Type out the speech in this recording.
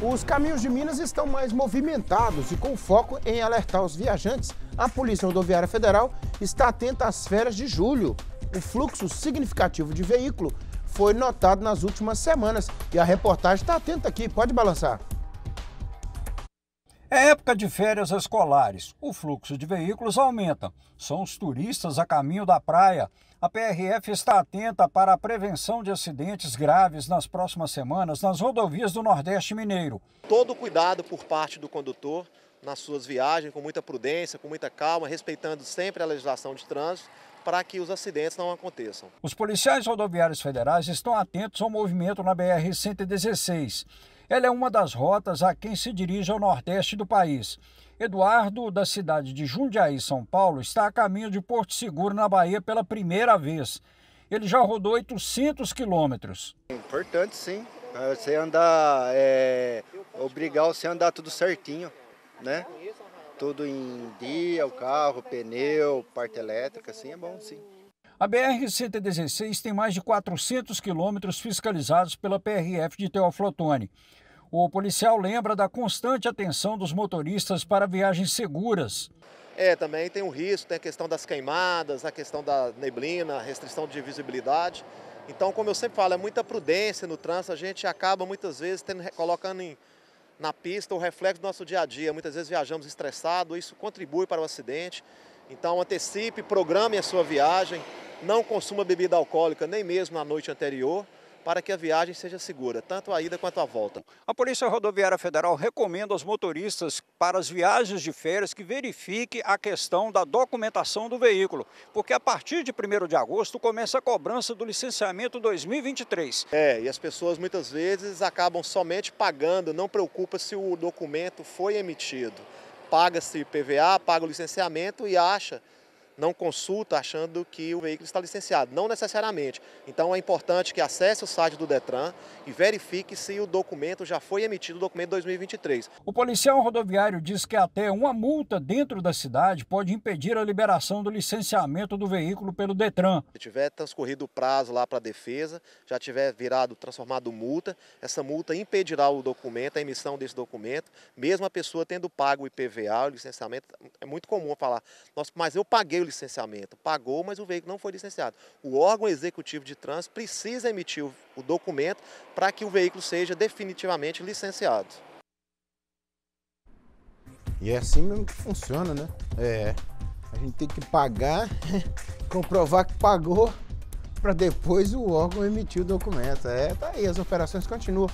Os caminhos de Minas estão mais movimentados e com foco em alertar os viajantes, a Polícia Rodoviária Federal está atenta às férias de julho. O fluxo significativo de veículo foi notado nas últimas semanas e a reportagem está atenta aqui. Pode balançar. É época de férias escolares, o fluxo de veículos aumenta. São os turistas a caminho da praia. A PRF está atenta para a prevenção de acidentes graves nas próximas semanas nas rodovias do Nordeste Mineiro. Todo cuidado por parte do condutor nas suas viagens, com muita prudência, com muita calma, respeitando sempre a legislação de trânsito, para que os acidentes não aconteçam. Os policiais rodoviários federais estão atentos ao movimento na BR-116. Ela é uma das rotas a quem se dirige ao nordeste do país. Eduardo, da cidade de Jundiaí, São Paulo, está a caminho de Porto Seguro, na Bahia, pela primeira vez. Ele já rodou 800 quilômetros. Importante, sim. É, você andar, é, obrigar você a andar tudo certinho, né? Tudo em dia, o carro, pneu, parte elétrica, assim é bom, sim. A BR-116 tem mais de 400 quilômetros fiscalizados pela PRF de Teoflotone. O policial lembra da constante atenção dos motoristas para viagens seguras. É, também tem o risco, tem a questão das queimadas, a questão da neblina, restrição de visibilidade. Então, como eu sempre falo, é muita prudência no trânsito, a gente acaba muitas vezes tendo, colocando em, na pista o reflexo do nosso dia a dia. Muitas vezes viajamos estressado, isso contribui para o acidente. Então, antecipe, programe a sua viagem, não consuma bebida alcoólica nem mesmo na noite anterior, para que a viagem seja segura, tanto a ida quanto a volta. A Polícia Rodoviária Federal recomenda aos motoristas para as viagens de férias que verifique a questão da documentação do veículo, porque a partir de 1 de agosto começa a cobrança do licenciamento 2023. É, e as pessoas muitas vezes acabam somente pagando, não preocupa se o documento foi emitido. Paga-se PVA, paga o licenciamento e acha não consulta achando que o veículo está licenciado, não necessariamente. Então é importante que acesse o site do Detran e verifique se o documento já foi emitido, o documento 2023. O policial rodoviário diz que até uma multa dentro da cidade pode impedir a liberação do licenciamento do veículo pelo Detran. Se tiver transcorrido o prazo lá para a defesa, já tiver virado, transformado multa, essa multa impedirá o documento, a emissão desse documento, mesmo a pessoa tendo pago o IPVA, o licenciamento, é muito comum falar, nossa, mas eu paguei o licenciamento. Pagou, mas o veículo não foi licenciado. O órgão executivo de trânsito precisa emitir o documento para que o veículo seja definitivamente licenciado. E é assim mesmo que funciona, né? É. A gente tem que pagar, comprovar que pagou, para depois o órgão emitir o documento. É, tá aí, as operações continuam.